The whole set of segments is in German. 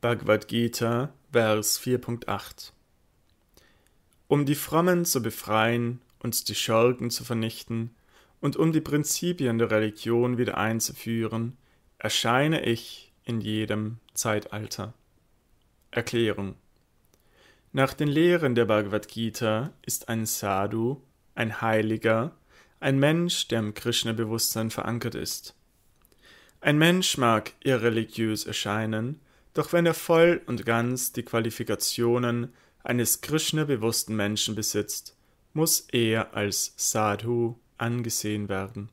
Bhagavad Gita, Vers 4.8 Um die Frommen zu befreien und die Schurken zu vernichten und um die Prinzipien der Religion wieder einzuführen, erscheine ich in jedem Zeitalter. Erklärung Nach den Lehren der Bhagavad Gita ist ein Sadhu, ein Heiliger, ein Mensch, der im Krishna-Bewusstsein verankert ist. Ein Mensch mag irreligiös erscheinen, doch wenn er voll und ganz die Qualifikationen eines Krishna-bewussten Menschen besitzt, muss er als Sadhu angesehen werden.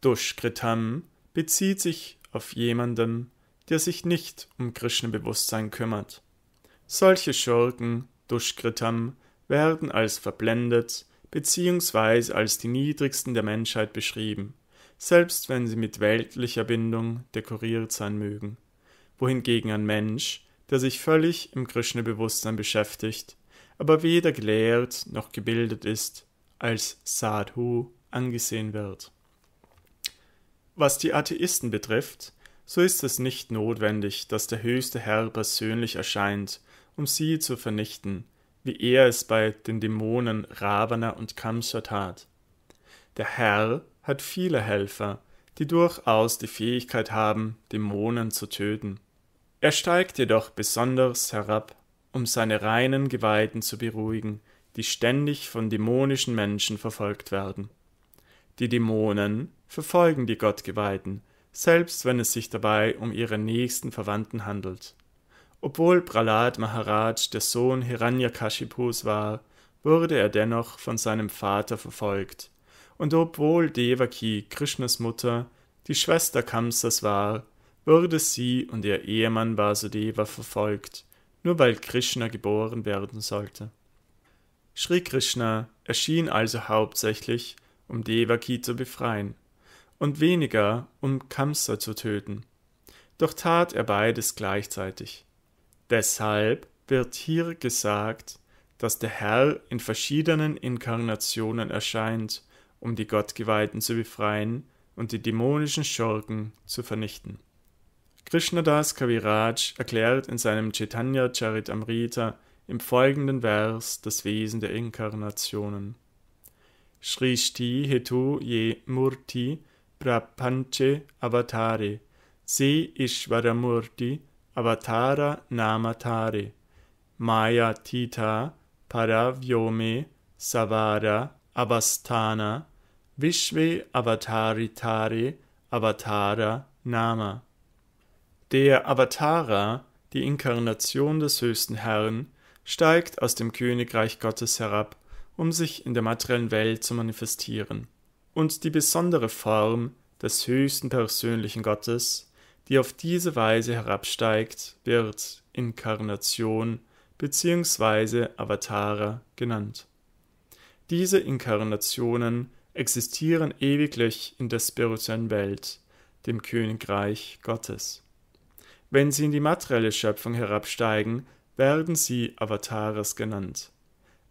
Duschkritam bezieht sich auf jemanden, der sich nicht um Krishna-Bewusstsein kümmert. Solche Schurken, Duschkritam, werden als verblendet bzw. als die niedrigsten der Menschheit beschrieben, selbst wenn sie mit weltlicher Bindung dekoriert sein mögen wohingegen ein Mensch, der sich völlig im Krishna-Bewusstsein beschäftigt, aber weder gelehrt noch gebildet ist, als Sadhu angesehen wird. Was die Atheisten betrifft, so ist es nicht notwendig, dass der höchste Herr persönlich erscheint, um sie zu vernichten, wie er es bei den Dämonen Ravana und Kamsa tat. Der Herr hat viele Helfer, die durchaus die Fähigkeit haben, Dämonen zu töten. Er steigt jedoch besonders herab, um seine reinen Geweihten zu beruhigen, die ständig von dämonischen Menschen verfolgt werden. Die Dämonen verfolgen die Gottgeweihten, selbst wenn es sich dabei um ihre nächsten Verwandten handelt. Obwohl Prahlad Maharaj der Sohn Hiranyakashipus war, wurde er dennoch von seinem Vater verfolgt. Und obwohl Devaki, Krishnas Mutter, die Schwester Kamsas war, wurde sie und ihr Ehemann Vasudeva verfolgt, nur weil Krishna geboren werden sollte. Sri Krishna erschien also hauptsächlich, um Devaki zu befreien und weniger, um Kamsa zu töten. Doch tat er beides gleichzeitig. Deshalb wird hier gesagt, dass der Herr in verschiedenen Inkarnationen erscheint, um die Gottgeweihten zu befreien und die dämonischen Schurken zu vernichten. Krishnadas Kaviraj erklärt in seinem Chaitanya Charitamrita im folgenden Vers das Wesen der Inkarnationen. Shrishti hetu ye murti prapanche avatare se ishvaramurti avatara namatare maya tita paravyome savara avastana vishve avataritare avatara nama der Avatara, die Inkarnation des höchsten Herrn, steigt aus dem Königreich Gottes herab, um sich in der materiellen Welt zu manifestieren. Und die besondere Form des höchsten persönlichen Gottes, die auf diese Weise herabsteigt, wird Inkarnation bzw. Avatara genannt. Diese Inkarnationen existieren ewiglich in der spirituellen Welt, dem Königreich Gottes. Wenn sie in die materielle Schöpfung herabsteigen, werden sie Avataras genannt.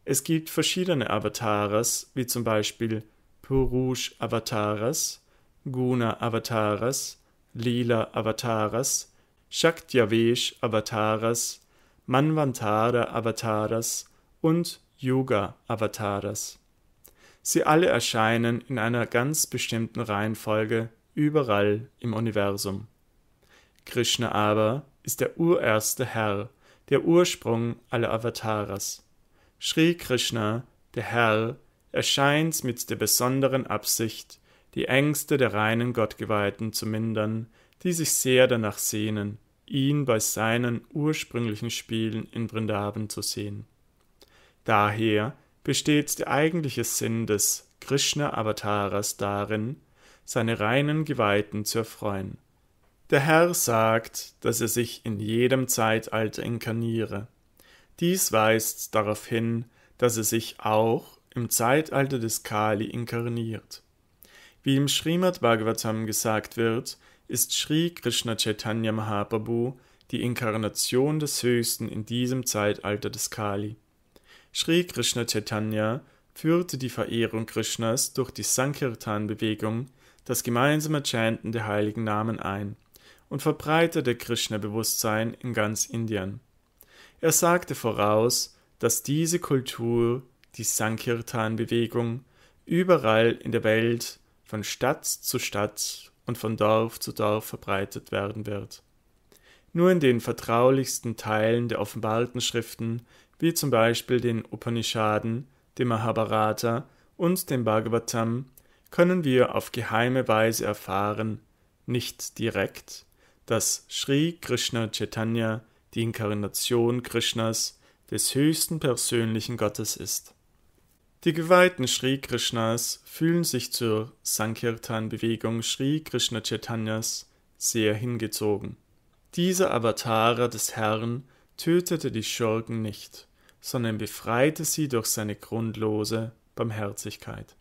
Es gibt verschiedene Avataras, wie zum Beispiel Purush Avataras, Guna Avataras, Lila Avataras, Shaktiavesh Avataras, Manvantara Avataras und Yoga Avataras. Sie alle erscheinen in einer ganz bestimmten Reihenfolge überall im Universum. Krishna aber ist der urerste Herr, der Ursprung aller Avataras. Sri Krishna, der Herr, erscheint mit der besonderen Absicht, die Ängste der reinen Gottgeweihten zu mindern, die sich sehr danach sehnen, ihn bei seinen ursprünglichen Spielen in Vrindavan zu sehen. Daher besteht der eigentliche Sinn des Krishna-Avataras darin, seine reinen Geweihten zu erfreuen – der Herr sagt, dass er sich in jedem Zeitalter inkarniere. Dies weist darauf hin, dass er sich auch im Zeitalter des Kali inkarniert. Wie im Srimad Bhagavatam gesagt wird, ist Sri Krishna Chaitanya Mahaprabhu die Inkarnation des Höchsten in diesem Zeitalter des Kali. Sri Krishna Chaitanya führte die Verehrung Krishnas durch die Sankirtan-Bewegung, das gemeinsame Chanten der heiligen Namen ein – und verbreitete Krishna-Bewusstsein in ganz Indien. Er sagte voraus, dass diese Kultur, die Sankirtan-Bewegung, überall in der Welt von Stadt zu Stadt und von Dorf zu Dorf verbreitet werden wird. Nur in den vertraulichsten Teilen der offenbarten Schriften, wie zum Beispiel den Upanishaden, dem Mahabharata und dem Bhagavatam, können wir auf geheime Weise erfahren, nicht direkt, dass Sri Krishna Chaitanya die Inkarnation Krishnas, des höchsten persönlichen Gottes ist. Die Geweihten Sri Krishnas fühlen sich zur Sankirtan-Bewegung Sri Krishna Chaitanyas sehr hingezogen. Dieser Avatara des Herrn tötete die Schurken nicht, sondern befreite sie durch seine grundlose Barmherzigkeit.